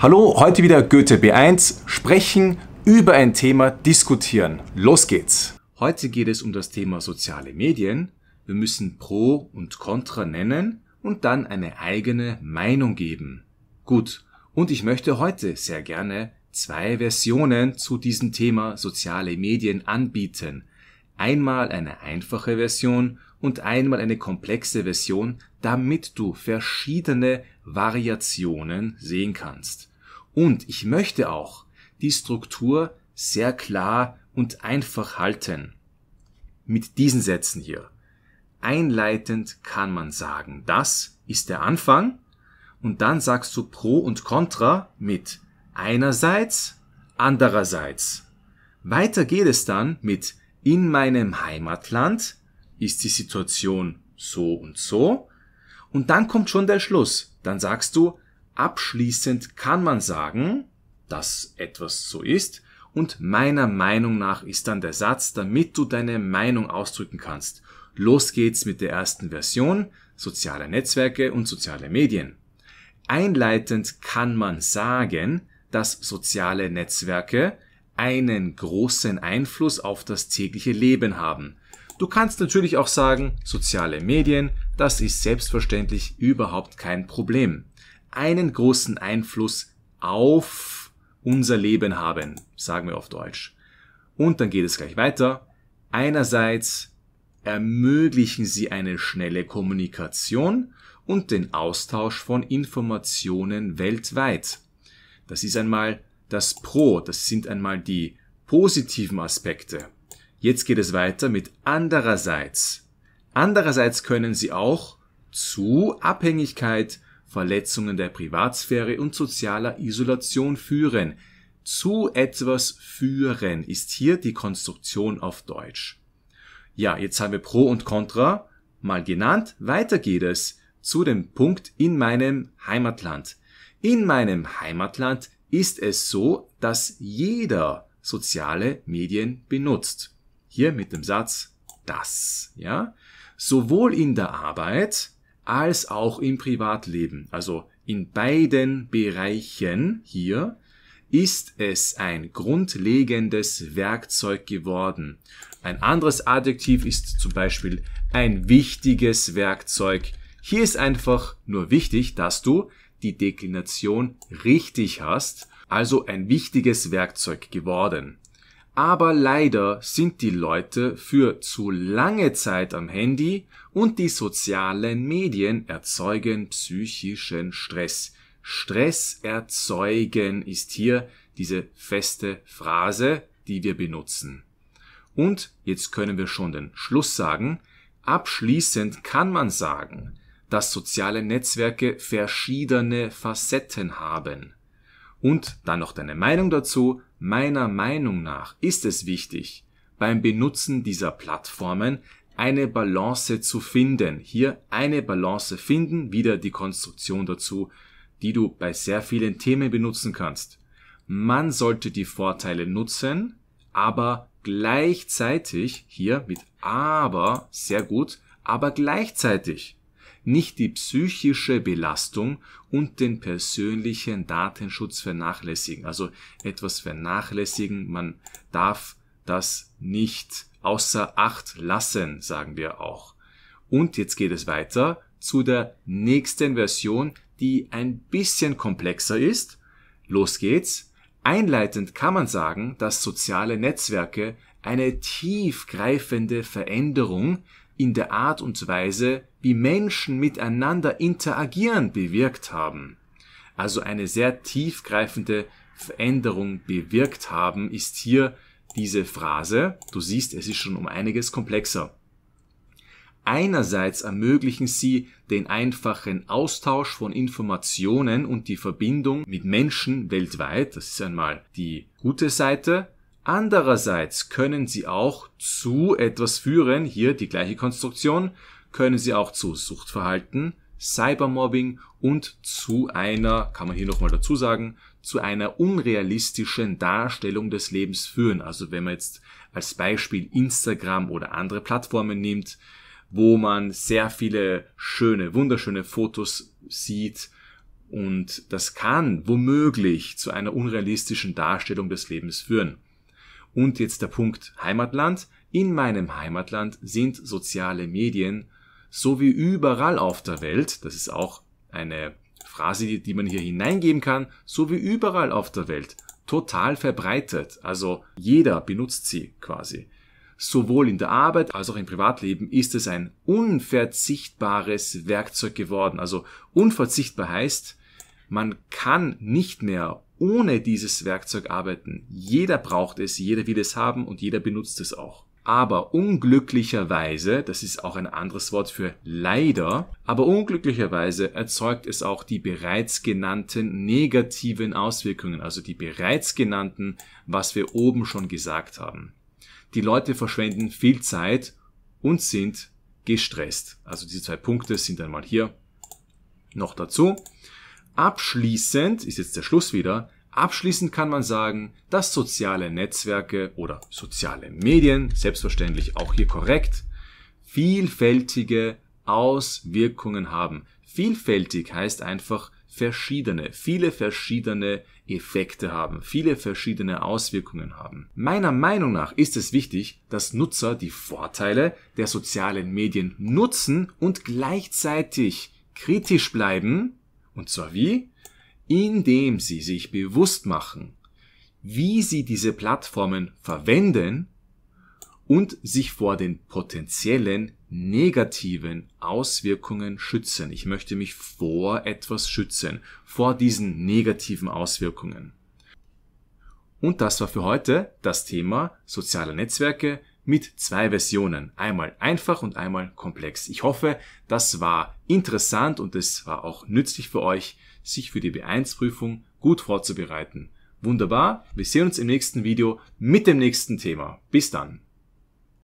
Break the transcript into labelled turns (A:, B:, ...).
A: Hallo, heute wieder Goethe B1. Sprechen, über ein Thema diskutieren. Los geht's. Heute geht es um das Thema soziale Medien. Wir müssen Pro und Contra nennen und dann eine eigene Meinung geben. Gut, und ich möchte heute sehr gerne zwei Versionen zu diesem Thema soziale Medien anbieten. Einmal eine einfache Version und einmal eine komplexe Version, damit du verschiedene Variationen sehen kannst. Und ich möchte auch die Struktur sehr klar und einfach halten. Mit diesen Sätzen hier. Einleitend kann man sagen, das ist der Anfang und dann sagst du Pro und Contra mit einerseits, andererseits. Weiter geht es dann mit in meinem Heimatland ist die Situation so und so und dann kommt schon der Schluss. Dann sagst du Abschließend kann man sagen, dass etwas so ist, und meiner Meinung nach ist dann der Satz, damit du deine Meinung ausdrücken kannst. Los geht's mit der ersten Version, soziale Netzwerke und soziale Medien. Einleitend kann man sagen, dass soziale Netzwerke einen großen Einfluss auf das tägliche Leben haben. Du kannst natürlich auch sagen, soziale Medien, das ist selbstverständlich überhaupt kein Problem einen großen Einfluss auf unser Leben haben, sagen wir auf Deutsch. Und dann geht es gleich weiter. Einerseits ermöglichen sie eine schnelle Kommunikation und den Austausch von Informationen weltweit. Das ist einmal das Pro, das sind einmal die positiven Aspekte. Jetzt geht es weiter mit andererseits. Andererseits können sie auch zu Abhängigkeit Verletzungen der Privatsphäre und sozialer Isolation führen. Zu etwas führen ist hier die Konstruktion auf Deutsch. Ja, jetzt haben wir Pro und Contra mal genannt. Weiter geht es zu dem Punkt in meinem Heimatland. In meinem Heimatland ist es so, dass jeder soziale Medien benutzt. Hier mit dem Satz das, ja? Sowohl in der Arbeit als auch im Privatleben. Also in beiden Bereichen hier ist es ein grundlegendes Werkzeug geworden. Ein anderes Adjektiv ist zum Beispiel ein wichtiges Werkzeug. Hier ist einfach nur wichtig, dass du die Deklination richtig hast, also ein wichtiges Werkzeug geworden. Aber leider sind die Leute für zu lange Zeit am Handy und die sozialen Medien erzeugen psychischen Stress. Stress erzeugen ist hier diese feste Phrase, die wir benutzen. Und jetzt können wir schon den Schluss sagen. Abschließend kann man sagen, dass soziale Netzwerke verschiedene Facetten haben. Und dann noch deine Meinung dazu Meiner Meinung nach ist es wichtig, beim Benutzen dieser Plattformen eine Balance zu finden. Hier eine Balance finden, wieder die Konstruktion dazu, die du bei sehr vielen Themen benutzen kannst. Man sollte die Vorteile nutzen, aber gleichzeitig hier mit aber sehr gut, aber gleichzeitig nicht die psychische Belastung und den persönlichen Datenschutz vernachlässigen. Also etwas vernachlässigen, man darf das nicht außer Acht lassen, sagen wir auch. Und jetzt geht es weiter zu der nächsten Version, die ein bisschen komplexer ist. Los geht's. Einleitend kann man sagen, dass soziale Netzwerke eine tiefgreifende Veränderung in der Art und Weise wie Menschen miteinander interagieren, bewirkt haben. Also eine sehr tiefgreifende Veränderung bewirkt haben, ist hier diese Phrase. Du siehst, es ist schon um einiges komplexer. Einerseits ermöglichen sie den einfachen Austausch von Informationen und die Verbindung mit Menschen weltweit. Das ist einmal die gute Seite. Andererseits können sie auch zu etwas führen, hier die gleiche Konstruktion, können sie auch zu Suchtverhalten, Cybermobbing und zu einer, kann man hier nochmal dazu sagen, zu einer unrealistischen Darstellung des Lebens führen. Also wenn man jetzt als Beispiel Instagram oder andere Plattformen nimmt, wo man sehr viele schöne, wunderschöne Fotos sieht und das kann womöglich zu einer unrealistischen Darstellung des Lebens führen. Und jetzt der Punkt Heimatland. In meinem Heimatland sind soziale Medien so wie überall auf der Welt, das ist auch eine Phrase, die man hier hineingeben kann, so wie überall auf der Welt, total verbreitet. Also jeder benutzt sie quasi. Sowohl in der Arbeit als auch im Privatleben ist es ein unverzichtbares Werkzeug geworden. Also unverzichtbar heißt, man kann nicht mehr ohne dieses Werkzeug arbeiten. Jeder braucht es, jeder will es haben und jeder benutzt es auch aber unglücklicherweise, das ist auch ein anderes Wort für leider, aber unglücklicherweise erzeugt es auch die bereits genannten negativen Auswirkungen, also die bereits genannten, was wir oben schon gesagt haben. Die Leute verschwenden viel Zeit und sind gestresst. Also diese zwei Punkte sind einmal hier noch dazu. Abschließend ist jetzt der Schluss wieder. Abschließend kann man sagen, dass soziale Netzwerke oder soziale Medien, selbstverständlich auch hier korrekt, vielfältige Auswirkungen haben. Vielfältig heißt einfach verschiedene, viele verschiedene Effekte haben, viele verschiedene Auswirkungen haben. Meiner Meinung nach ist es wichtig, dass Nutzer die Vorteile der sozialen Medien nutzen und gleichzeitig kritisch bleiben, und zwar wie? indem sie sich bewusst machen, wie sie diese Plattformen verwenden und sich vor den potenziellen negativen Auswirkungen schützen. Ich möchte mich vor etwas schützen, vor diesen negativen Auswirkungen. Und das war für heute das Thema soziale Netzwerke, mit zwei Versionen. Einmal einfach und einmal komplex. Ich hoffe, das war interessant und es war auch nützlich für euch, sich für die B1-Prüfung gut vorzubereiten. Wunderbar, wir sehen uns im nächsten Video mit dem nächsten Thema. Bis dann.